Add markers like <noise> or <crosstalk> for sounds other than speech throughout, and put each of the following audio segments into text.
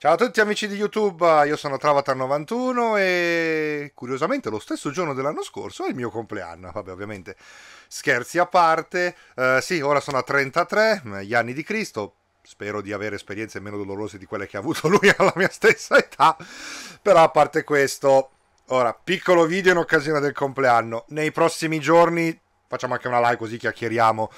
Ciao a tutti amici di YouTube, eh, io sono Travatar91 e curiosamente lo stesso giorno dell'anno scorso è il mio compleanno, vabbè ovviamente scherzi a parte, uh, sì ora sono a 33, eh, gli anni di Cristo, spero di avere esperienze meno dolorose di quelle che ha avuto <laughs> lui alla mia stessa età, però a parte questo, ora piccolo video in occasione del compleanno, nei prossimi giorni facciamo anche una live così chiacchieriamo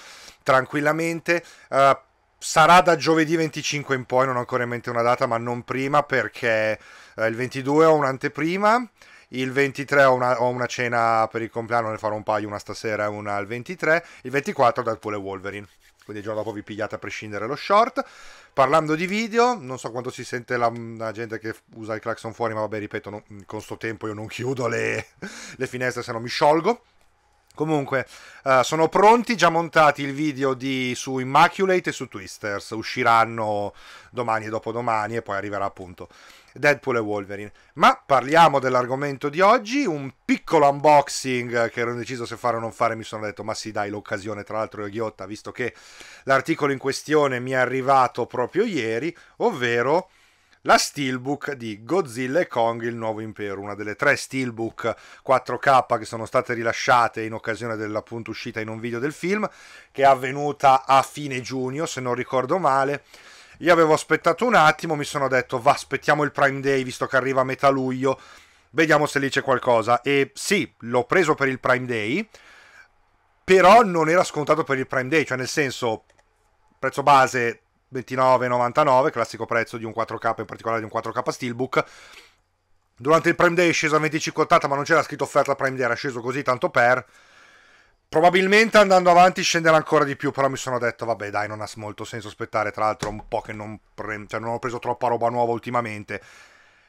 tranquillamente. Uh, sarà da giovedì 25 in poi, non ho ancora in mente una data, ma non prima perché eh, il 22 ho un'anteprima, il 23 ho una, ho una, cena per il compleanno, ne farò un paio, una stasera e una al 23, il 24 Deadpool e Wolverine. Quindi il giorno dopo vi pigliate a prescindere lo short. Parlando di video, non so quanto si sente la, la gente che usa il clacson fuori, ma vabbè, ripeto, non, con sto tempo io non chiudo le, <laughs> le finestre, se no mi sciolgo. Comunque, uh, sono pronti, già montati il video di, su Immaculate e su Twisters, usciranno domani e dopodomani e poi arriverà appunto Deadpool e Wolverine. Ma parliamo dell'argomento di oggi, un piccolo unboxing che ero deciso se fare o non fare, mi sono detto ma sì dai l'occasione, tra l'altro è ghiotta, visto che l'articolo in questione mi è arrivato proprio ieri, ovvero la steelbook di Godzilla e Kong il nuovo impero, una delle tre steelbook 4K che sono state rilasciate in occasione dell'appunto uscita in un video del film, che è avvenuta a fine giugno, se non ricordo male. Io avevo aspettato un attimo, mi sono detto, va, aspettiamo il Prime Day, visto che arriva a metà luglio, vediamo se lì c'è qualcosa. E sì, l'ho preso per il Prime Day, però non era scontato per il Prime Day, cioè nel senso, prezzo base 29,99, classico prezzo di un 4K, in particolare di un 4K Steelbook. Durante il Prime Day è sceso a 25,80, ma non c'era scritto offerta Prime Day, era sceso così tanto per. Probabilmente andando avanti scenderà ancora di più, però mi sono detto, vabbè dai, non ha molto senso aspettare, tra l'altro un po' che non, pre- cioè, non ho preso troppa roba nuova ultimamente.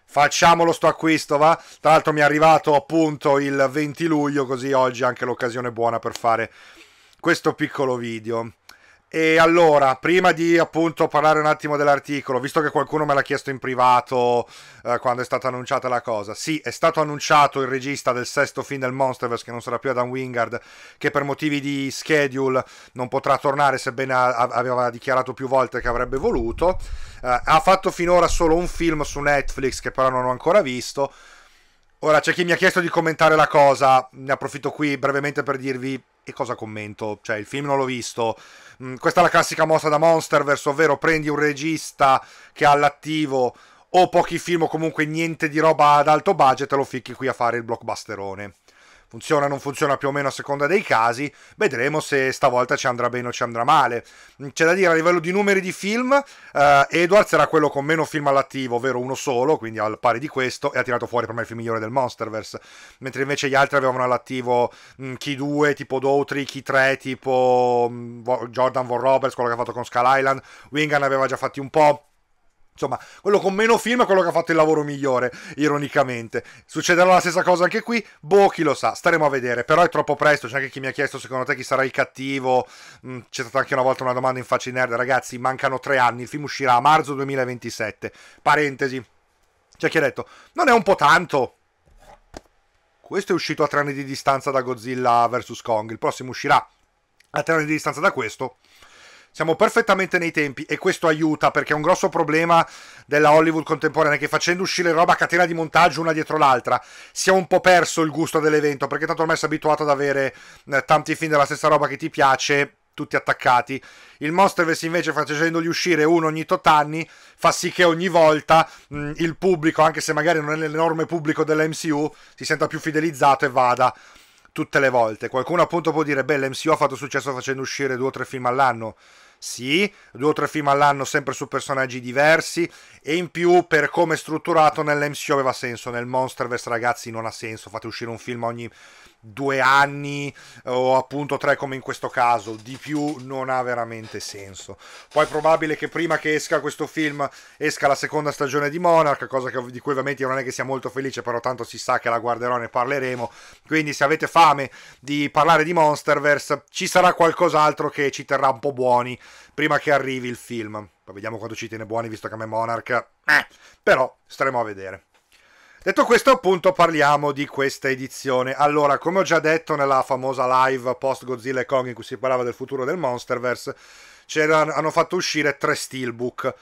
Facciamolo sto acquisto, va? Tra l'altro mi è arrivato appunto il 20 luglio, così oggi è anche l'occasione buona per fare questo piccolo video. E allora, prima di appunto parlare un attimo dell'articolo, visto che qualcuno me l'ha chiesto in privato eh, quando è stata annunciata la cosa, sì, è stato annunciato il regista del sesto film del Monsterverse, che non sarà più Adam Wingard, che per motivi di schedule non potrà tornare, sebbene a- aveva dichiarato più volte che avrebbe voluto. Eh, ha fatto finora solo un film su Netflix, che però non ho ancora visto. Ora c'è chi mi ha chiesto di commentare la cosa, ne approfitto qui brevemente per dirvi che cosa commento? Cioè, il film non l'ho visto. Mm, questa è la classica mossa da Monsterverse, ovvero prendi un regista che ha all'attivo o pochi film o comunque niente di roba ad alto budget e lo ficchi qui a fare il blockbusterone funziona o non funziona più o meno a seconda dei casi, vedremo se stavolta ci andrà bene o ci andrà male. Mm, c'è da dire a livello di numeri di film, eh, Edward sarà quello con meno film all'attivo, ovvero uno solo, quindi al pari di questo, e ha tirato fuori per me il film migliore del Monsterverse, mentre invece gli altri avevano all'attivo mm, chi 2 tipo Doutry, chi 3 tipo mh, mm, Jordan Von Roberts, quello che ha fatto con Skull Island, Wingan aveva già fatti un po'. Insomma, quello con meno film è quello che ha fatto il lavoro migliore, ironicamente. Succederà la stessa cosa anche qui? Boh, chi lo sa, staremo a vedere. Però è troppo presto, c'è anche chi mi ha chiesto secondo te chi sarà il cattivo. Mm, c'è stata anche una volta una domanda in faccia di nerd, ragazzi, mancano tre anni, il film uscirà a marzo 2027. Parentesi. C'è chi ha detto, non è un po' tanto, questo è uscito a tre anni di distanza da Godzilla vs. Kong. Il prossimo uscirà a tre anni di distanza da questo siamo perfettamente nei tempi e questo aiuta perché è un grosso problema della Hollywood contemporanea che facendo uscire roba a catena di montaggio una dietro l'altra si è un po' perso il gusto dell'evento perché tanto ormai sei abituato ad avere eh, tanti film della stessa roba che ti piace tutti attaccati. Il Monsterverse invece facendogli uscire uno ogni tot anni fa sì che ogni volta mh, mm, il pubblico, anche se magari non è l'enorme pubblico dell'MCU, si senta più fidelizzato e vada tutte le volte. Qualcuno appunto può dire, beh l'MCU ha fatto successo facendo uscire due o tre film all'anno sì, due o tre film all'anno sempre su personaggi diversi e in più per come è strutturato nell'MCU aveva senso, nel Monsterverse ragazzi non ha senso, fate uscire un film ogni due anni o appunto tre come in questo caso di più non ha veramente senso poi è probabile che prima che esca questo film esca la seconda stagione di Monarch cosa che, di cui ovviamente io non è che sia molto felice però tanto si sa che la guarderò e ne parleremo quindi se avete fame di parlare di Monsterverse ci sarà qualcos'altro che ci terrà un po' buoni prima che arrivi il film. Poi vediamo quanto ci tiene buoni, visto che a me Monarch... Eh, però staremo a vedere. Detto questo, appunto, parliamo di questa edizione. Allora, come ho già detto nella famosa live post Godzilla e Kong in cui si parlava del futuro del Monsterverse, hanno fatto uscire tre steelbook.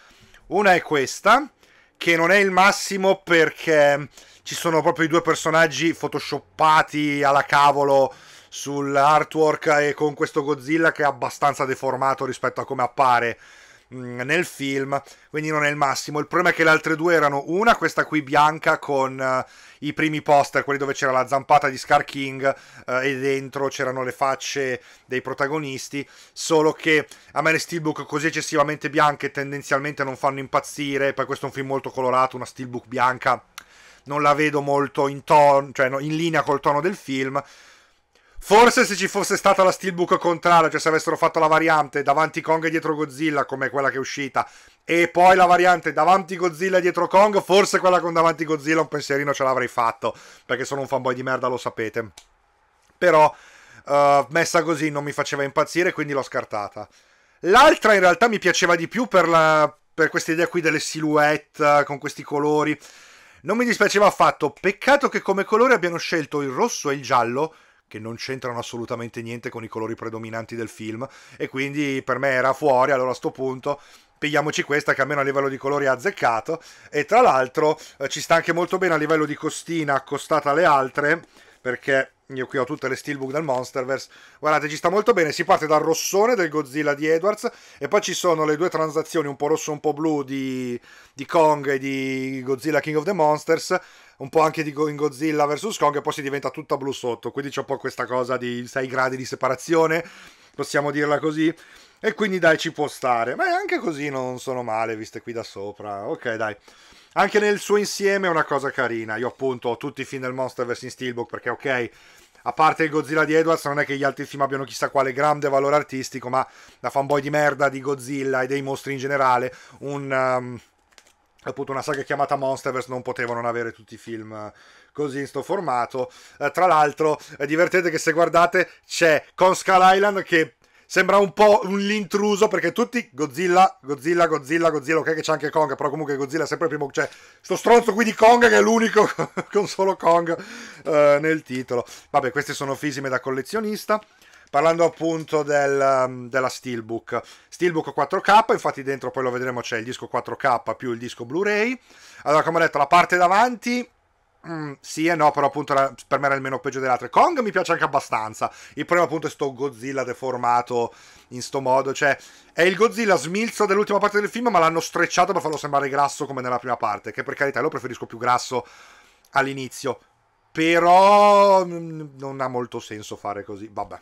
Una è questa, che non è il massimo perché ci sono proprio i due personaggi photoshoppati alla cavolo sull'artwork e con questo Godzilla che è abbastanza deformato rispetto a come appare mm, nel film, quindi non è il massimo. Il problema è che le altre due erano una, questa qui bianca con uh, i primi poster, quelli dove c'era la zampata di Scar King uh, e dentro c'erano le facce dei protagonisti, solo che a me le steelbook così eccessivamente bianche tendenzialmente non fanno impazzire, poi questo è un film molto colorato, una steelbook bianca non la vedo molto in, ton- cioè, no, in linea col tono del film Forse se ci fosse stata la steelbook contraria, cioè se avessero fatto la variante davanti Kong e dietro Godzilla, come quella che è uscita, e poi la variante davanti Godzilla e dietro Kong, forse quella con davanti Godzilla un pensierino ce l'avrei fatto, perché sono un fanboy di merda, lo sapete. Però uh, messa così non mi faceva impazzire, quindi l'ho scartata. L'altra in realtà mi piaceva di più per, la, per questa idea qui delle silhouette eh, con questi colori. Non mi dispiaceva affatto, peccato che come colori abbiano scelto il rosso e il giallo che non c'entrano assolutamente niente con i colori predominanti del film e quindi per me era fuori, allora a sto punto pigliamoci questa che almeno a livello di colori è azzeccato e tra l'altro eh, ci sta anche molto bene a livello di costina accostata alle altre perché io qui ho tutte le steelbook del Monsterverse. Guardate, ci sta molto bene. Si parte dal rossone del Godzilla di Edwards e poi ci sono le due transazioni, un po' rosso e un po' blu, di, di, Kong e di Godzilla King of the Monsters. Un po' anche di in Godzilla vs. Kong e poi si diventa tutta blu sotto. Quindi c'è un po' questa cosa di 6 gradi di separazione, possiamo dirla così. E quindi dai, ci può stare. Ma anche così non sono male, viste qui da sopra. Ok, dai anche nel suo insieme è una cosa carina. Io appunto ho tutti i film del Monsterverse in Steelbook perché ok, a parte il Godzilla di Edwards non è che gli altri film abbiano chissà quale grande valore artistico, ma da fanboy di merda di Godzilla e dei mostri in generale, un, um, appunto una saga chiamata Monsterverse non poteva non avere tutti i film eh, così in sto formato. Eh, tra l'altro è eh, divertente che se guardate c'è con Skull Island che sembra un po' un l'intruso perché tutti Godzilla, Godzilla, Godzilla, Godzilla, ok che c'è anche Kong, però comunque Godzilla è sempre il primo, cioè sto stronzo qui di Kong che è l'unico <laughs> con solo Kong eh, nel titolo. Vabbè, queste sono fisime da collezionista parlando appunto del, um, della Steelbook. Steelbook 4K, infatti dentro poi lo vedremo c'è il disco 4K più il disco Blu-ray. Allora, come ho detto, la parte davanti Mm, sì e no, però appunto era, per me era il meno peggio delle altre. Kong mi piace anche abbastanza. Il problema appunto è sto Godzilla deformato in sto modo. Cioè, è il Godzilla smilzo dell'ultima parte del film, ma l'hanno strecciato per farlo sembrare grasso come nella prima parte. Che per carità, io lo preferisco più grasso all'inizio. Però mm, non ha molto senso fare così. Vabbè.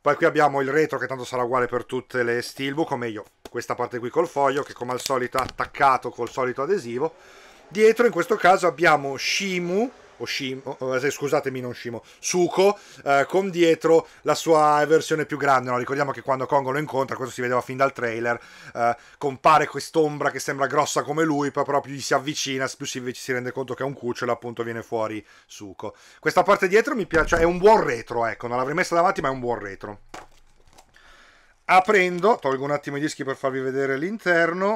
Poi qui abbiamo il retro che tanto sarà uguale per tutte le steelbook, o meglio, questa parte qui col foglio, che come al solito è attaccato col solito adesivo Dietro in questo caso abbiamo Shimu, o Shimo, eh, scusatemi non Shimo, Suko, eh, con dietro la sua versione più grande, no? ricordiamo che quando Kongo lo incontra, questo si vedeva fin dal trailer, eh, compare quest'ombra che sembra grossa come lui, poi proprio gli si avvicina, più si, si rende conto che è un cucciolo, appunto viene fuori Suko. Questa parte dietro mi piace, cioè è un buon retro, ecco, non l'avrei messa davanti ma è un buon retro. Aprendo, tolgo un attimo i dischi per farvi vedere l'interno.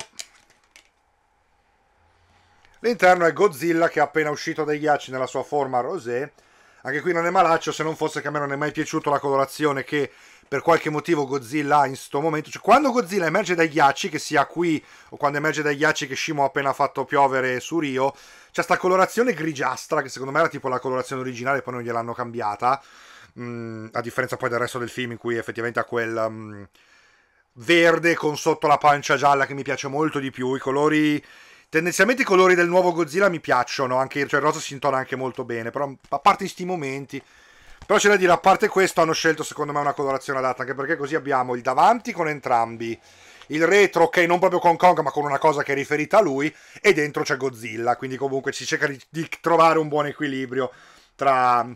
L'interno è Godzilla che è appena uscito dai ghiacci nella sua forma rosé. Anche qui non è malaccio, se non fosse che a me non è mai piaciuta la colorazione che per qualche motivo Godzilla ha in questo momento. Cioè, quando Godzilla emerge dai ghiacci, che sia qui o quando emerge dai ghiacci che Shimo ha appena fatto piovere su Rio, c'è questa colorazione grigiastra, che secondo me era tipo la colorazione originale, poi non gliel'hanno cambiata. Mm, a differenza poi del resto del film in cui effettivamente ha quel... Mm, verde con sotto la pancia gialla che mi piace molto di più. I colori Tendenzialmente i colori del nuovo Godzilla mi piacciono, anche, cioè il rosso si intona anche molto bene, però a parte questi momenti... Però c'è da dire, a parte questo hanno scelto secondo me una colorazione adatta, anche perché così abbiamo il davanti con entrambi, il retro, ok, non proprio con Kong, ma con una cosa che è riferita a lui, e dentro c'è Godzilla, quindi comunque si cerca di, di trovare un buon equilibrio tra,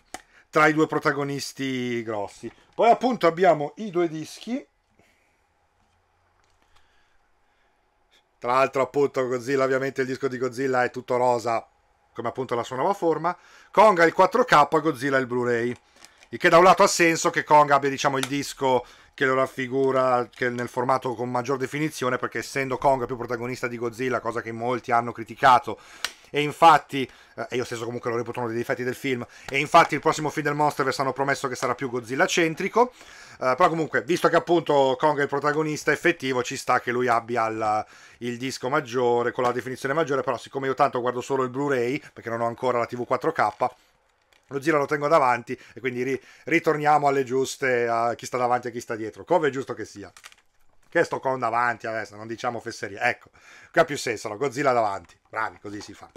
tra i due protagonisti grossi. Poi appunto abbiamo i due dischi, Tra l'altro, appunto, Godzilla, ovviamente il disco di Godzilla è tutto rosa, come appunto la sua nuova forma. Kong ha il 4K, Godzilla il Blu-ray. Il che da un lato ha senso che Kong abbia, diciamo, il disco che lo raffigura che nel formato con maggior definizione, perché essendo Kong più protagonista di Godzilla, cosa che molti hanno criticato, e infatti, eh, e io stesso comunque lo reputo uno dei difetti del film, e infatti il prossimo film del Monsterverse hanno promesso che sarà più Godzilla centrico, eh, però comunque, visto che appunto Kong è il protagonista effettivo, ci sta che lui abbia la, il disco maggiore, con la definizione maggiore, però siccome io tanto guardo solo il Blu-ray, perché non ho ancora la TV 4K, lo giro lo tengo davanti e quindi ri- ritorniamo alle giuste a chi sta davanti e a chi sta dietro, come è giusto che sia. Che sto con davanti adesso, non diciamo fesserie. Ecco, qui ha più senso, no? Godzilla davanti. Bravi, così si fa.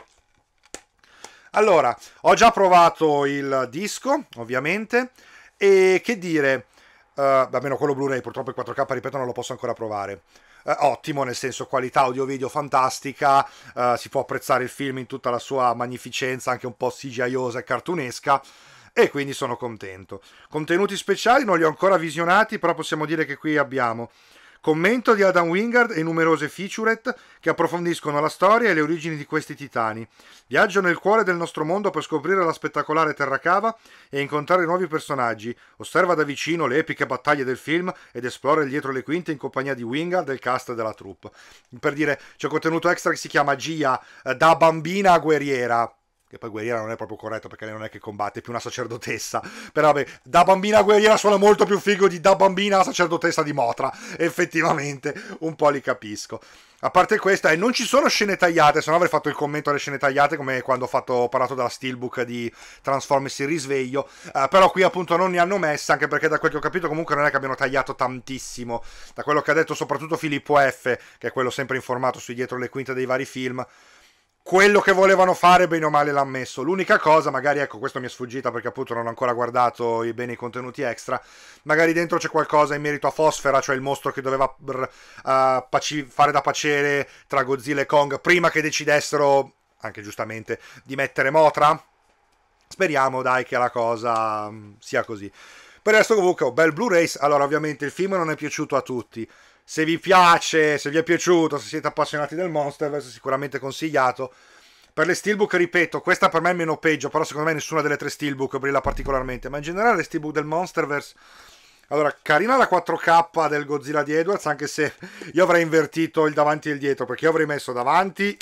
Allora, ho già provato il disco, ovviamente, e che dire, uh, almeno quello Blu-ray, purtroppo il 4K, ripeto, non lo posso ancora provare. Uh, ottimo, nel senso qualità audio-video fantastica, uh, si può apprezzare il film in tutta la sua magnificenza, anche un po' CGIosa e cartunesca, e quindi sono contento. Contenuti speciali non li ho ancora visionati, però possiamo dire che qui abbiamo commento di Adam Wingard e numerose featurette che approfondiscono la storia e le origini di questi titani. Viaggio nel cuore del nostro mondo per scoprire la spettacolare terracava e incontrare nuovi personaggi. Osserva da vicino le epiche battaglie del film ed esplora il dietro le quinte in compagnia di Wingard, del cast e della troupe. Per dire, c'è contenuto extra che si chiama Gia eh, da bambina a guerriera che poi guerriera non è proprio corretto perché lei non è che combatte, è più una sacerdotessa. Però vabbè, da bambina guerriera suona molto più figo di da bambina sacerdotessa di Motra. Effettivamente, un po' li capisco. A parte questa, e non ci sono scene tagliate, se no avrei fatto il commento alle scene tagliate come quando ho, fatto, ho parlato della steelbook di Transformers il risveglio, uh, però qui appunto non ne hanno messa, anche perché da quel che ho capito comunque non è che abbiano tagliato tantissimo, da quello che ha detto soprattutto Filippo F, che è quello sempre informato sui dietro le quinte dei vari film, quello che volevano fare bene o male l'ha messo. L'unica cosa, magari ecco, questo mi è sfuggita perché appunto non ho ancora guardato i beni contenuti extra, magari dentro c'è qualcosa in merito a Fosfera, cioè il mostro che doveva uh, paci- fare da pacere tra Godzilla e Kong prima che decidessero, anche giustamente, di mettere Motra. Speriamo dai che la cosa mm, sia così. Per il resto comunque, oh, bel Blu-ray. Allora, ovviamente il film non è piaciuto a tutti se vi piace, se vi è piaciuto, se siete appassionati del Monsterverse, sicuramente consigliato. Per le steelbook, ripeto, questa per me è meno peggio, però secondo me nessuna delle tre steelbook brilla particolarmente, ma in generale le steelbook del Monsterverse... Allora, carina la 4K del Godzilla di Edwards, anche se io avrei invertito il davanti e il dietro, perché io avrei messo davanti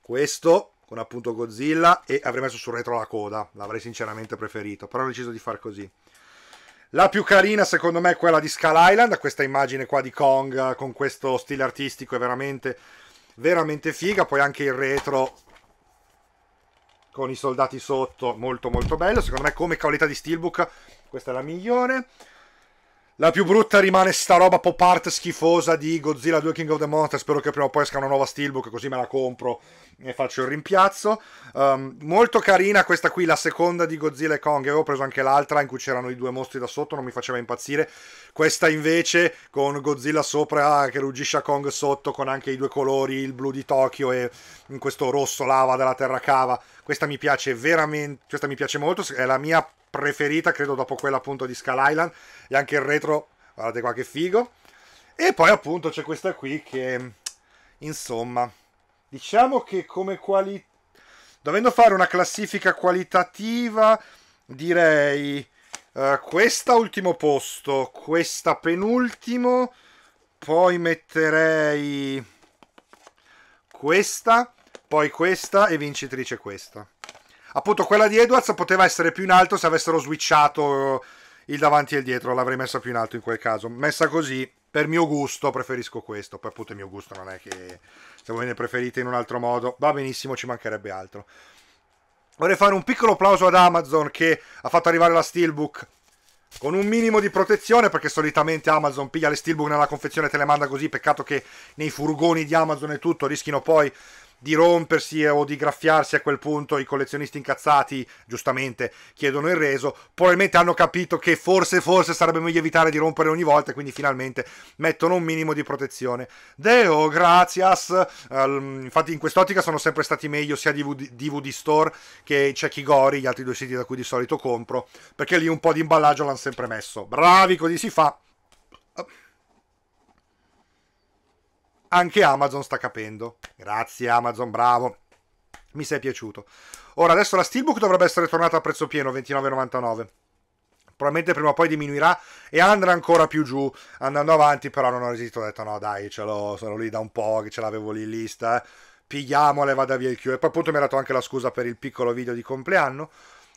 questo, con appunto Godzilla, e avrei messo sul retro la coda, l'avrei sinceramente preferito, però ho deciso di far così. La più carina secondo me è quella di Skull Island, questa immagine qua di Kong eh, con questo stile artistico è veramente, veramente figa, poi anche il retro con i soldati sotto, molto molto bello, secondo me come qualità di steelbook questa è la migliore. La più brutta rimane sta roba pop art schifosa di Godzilla 2 King of the Monsters. Spero che prima o poi esca una nuova steelbook, così me la compro e faccio il rimpiazzo. Um, molto carina questa qui, la seconda di Godzilla e Kong. Avevo preso anche l'altra in cui c'erano i due mostri da sotto, non mi faceva impazzire. Questa invece con Godzilla sopra ah, che ruggisce a Kong sotto, con anche i due colori, il blu di Tokyo e questo rosso lava della terra cava. Questa mi piace veramente, questa mi piace molto, è la mia preferita, credo dopo quella appunto di Skull Island, e anche il retro, guardate qua che figo. E poi appunto c'è questa qui che, insomma, diciamo che come qualità, dovendo fare una classifica qualitativa, direi uh, questa ultimo posto, questa penultimo, poi metterei questa, poi questa e vincitrice questa appunto quella di Edwards poteva essere più in alto se avessero switchato eh, il davanti e il dietro, l'avrei messa più in alto in quel caso. Messa così, per mio gusto, preferisco questo. Poi appunto il mio gusto non è che se voi ne preferite in un altro modo, va benissimo, ci mancherebbe altro. Vorrei fare un piccolo applauso ad Amazon che ha fatto arrivare la Steelbook con un minimo di protezione perché solitamente Amazon piglia le Steelbook nella confezione e te le manda così, peccato che nei furgoni di Amazon e tutto rischino poi di rompersi o di graffiarsi a quel punto i collezionisti incazzati giustamente chiedono il reso probabilmente hanno capito che forse forse sarebbe meglio evitare di rompere ogni volta quindi finalmente mettono un minimo di protezione Deo gracias uh, infatti in quest'ottica sono sempre stati meglio sia DVD, DVD Store che Gori gli altri due siti da cui di solito compro perché lì un po' di imballaggio l'hanno sempre messo bravi così si fa anche Amazon sta capendo. Grazie Amazon, bravo. Mi sei piaciuto. Ora, adesso la Steelbook dovrebbe essere tornata a prezzo pieno, 29,99. Probabilmente prima o poi diminuirà e andrà ancora più giù andando avanti, però non ho resistito, ho detto no dai, ce l'ho, sono lì da un po' che ce l'avevo lì in lista, eh. pigliamola e vada via il Q. E poi appunto mi ha dato anche la scusa per il piccolo video di compleanno.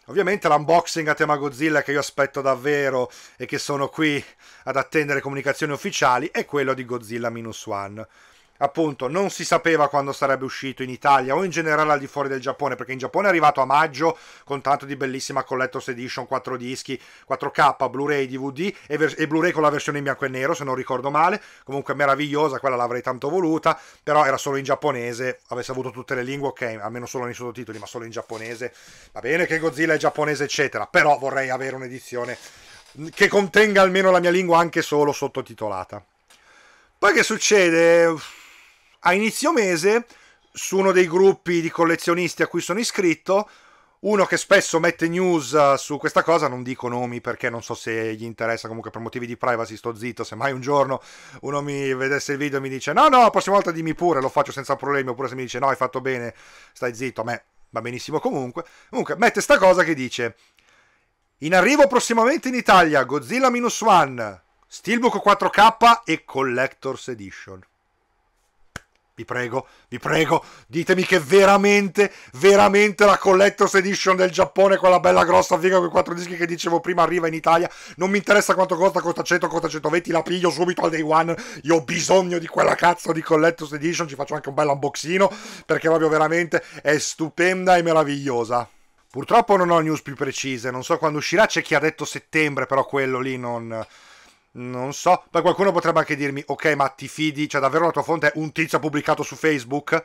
Ovviamente l'unboxing a tema Godzilla che io aspetto davvero e che sono qui ad attendere comunicazioni ufficiali è quello di Godzilla Minus One appunto non si sapeva quando sarebbe uscito in Italia o in generale al di fuori del Giappone perché in Giappone è arrivato a maggio con tanto di bellissima collector's edition 4 dischi 4K Blu-ray DVD e, ver- e Blu-ray con la versione in bianco e nero se non ricordo male comunque meravigliosa quella l'avrei tanto voluta però era solo in giapponese avesse avuto tutte le lingue ok almeno solo nei sottotitoli ma solo in giapponese va bene che Godzilla è giapponese eccetera però vorrei avere un'edizione che contenga almeno la mia lingua anche solo sottotitolata poi che succede? a inizio mese su uno dei gruppi di collezionisti a cui sono iscritto, uno che spesso mette news eh, su questa cosa, non dico nomi perché non so se gli interessa, comunque per motivi di privacy sto zitto, se mai un giorno uno mi vedesse il video e mi dice no no, la prossima volta dimmi pure, lo faccio senza problemi, oppure se mi dice no hai fatto bene, stai zitto, a me va benissimo comunque. Comunque mette sta cosa che dice in arrivo prossimamente in Italia Godzilla Minus One, Steelbook 4K e Collector's Edition vi prego, vi prego, ditemi che veramente, veramente la Collector's Edition del Giappone quella bella grossa figa con i quattro dischi che dicevo prima arriva in Italia. Non mi interessa quanto costa, costa 100, costa 120, la piglio subito al day one. Io ho bisogno di quella cazzo di Collector's Edition, ci faccio anche un bel unboxino perché proprio veramente è stupenda e meravigliosa. Purtroppo non ho news più precise, non so quando uscirà, c'è chi ha detto settembre, però quello lì non non so, poi qualcuno potrebbe anche dirmi, ok, ma ti fidi, cioè davvero la tua fonte è un tizio pubblicato su Facebook?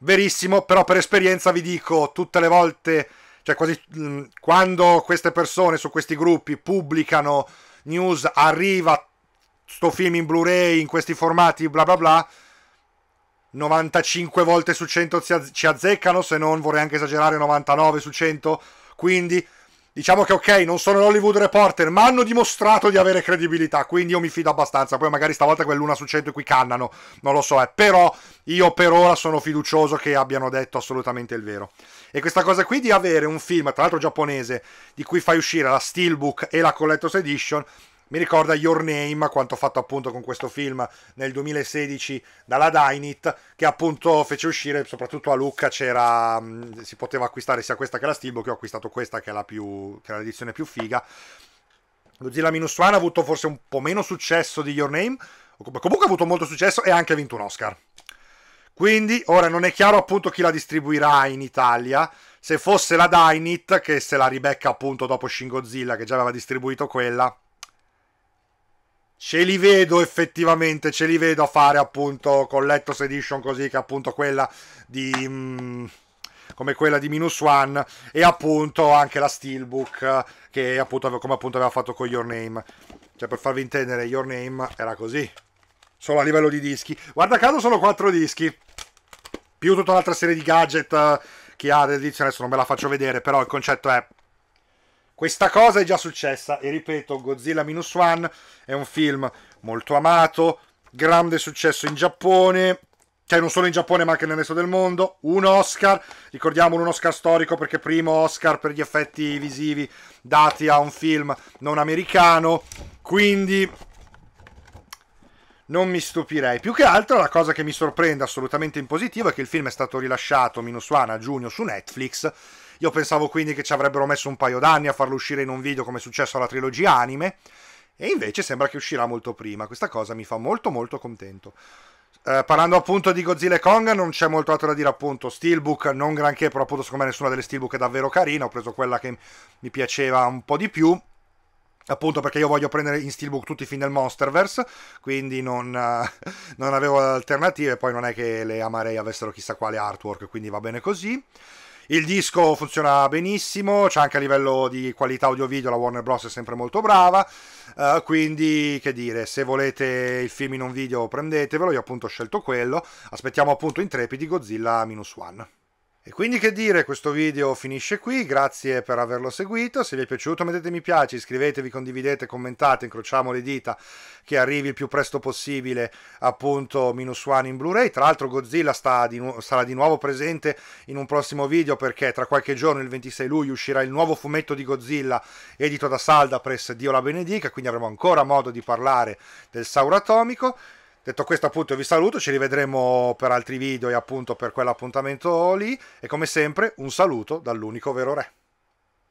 Verissimo, però per esperienza vi dico, tutte le volte, cioè quasi mm, quando queste persone su questi gruppi pubblicano news, arriva sto film in Blu-ray, in questi formati, bla bla bla, 95 volte su 100 ci azzeccano, se non vorrei anche esagerare 99 su 100, quindi diciamo che ok, non sono l'Hollywood Reporter, ma hanno dimostrato di avere credibilità, quindi io mi fido abbastanza. Poi magari stavolta quell'una su 100 qui cannano, non lo so, eh. però io per ora sono fiducioso che abbiano detto assolutamente il vero. E questa cosa qui di avere un film, tra l'altro giapponese, di cui fai uscire la Steelbook e la Collector's Edition, mi ricorda Your Name, quanto fatto appunto con questo film nel 2016 dalla Dynit, che appunto fece uscire, soprattutto a Lucca c'era, mm, si poteva acquistare sia questa che la Steelbook, io ho acquistato questa che è la più, che è l'edizione più figa. Godzilla Minus One ha avuto forse un po' meno successo di Your Name, comunque ha avuto molto successo e ha anche vinto un Oscar. Quindi, ora non è chiaro appunto chi la distribuirà in Italia. Se fosse la Dynit, che se la ribecca appunto dopo Shin Godzilla, che già aveva distribuito quella, ce li vedo effettivamente, ce li vedo a fare appunto Collector's Edition così che appunto quella di... Mm, come quella di Minus One e appunto anche la Steelbook che appunto come appunto aveva fatto con Your Name cioè per farvi intendere Your Name era così solo a livello di dischi guarda caso sono 4 dischi più tutta un'altra serie di gadget eh, che ha l'edizione adesso non me la faccio vedere però il concetto è questa cosa è già successa e ripeto, Godzilla Minus One è un film molto amato, grande successo in Giappone, cioè non solo in Giappone ma anche nel resto del mondo, un Oscar, ricordiamolo un Oscar storico perché primo Oscar per gli effetti visivi dati a un film non americano, quindi non mi stupirei. Più che altro la cosa che mi sorprende assolutamente in positivo è che il film è stato rilasciato Minus One a giugno su Netflix io pensavo quindi che ci avrebbero messo un paio d'anni a farlo uscire in un video come è successo alla trilogia anime, e invece sembra che uscirà molto prima. Questa cosa mi fa molto molto contento. Eh, parlando appunto di Godzilla e Kong non c'è molto altro da dire appunto Steelbook non granché però appunto secondo me nessuna delle Steelbook è davvero carina ho preso quella che mi piaceva un po' di più appunto perché io voglio prendere in steelbook tutti i film del Monsterverse, quindi non, <laughs> non avevo alternative, poi non è che le Amarei avessero chissà quale artwork, quindi va bene così. Il disco funziona benissimo, c'è anche a livello di qualità audio-video, la Warner Bros. è sempre molto brava, uh, quindi che dire, se volete il film in un video prendetevelo, io appunto ho scelto quello, aspettiamo appunto intrepidi Godzilla Minus One. E quindi che dire, questo video finisce qui, grazie per averlo seguito, se vi è piaciuto mettete mi piace, iscrivetevi, condividete, commentate, incrociamo le dita che arrivi il più presto possibile appunto Minus One in Blu-ray, tra l'altro Godzilla di sarà di nuovo presente in un prossimo video perché tra qualche giorno, il 26 luglio, uscirà il nuovo fumetto di Godzilla edito da Salda Press, Dio la benedica, quindi avremo ancora modo di parlare del Sauro Atomico. Detto questo appunto vi saluto, ci rivedremo per altri video e appunto per quell'appuntamento lì e come sempre un saluto dall'unico vero re.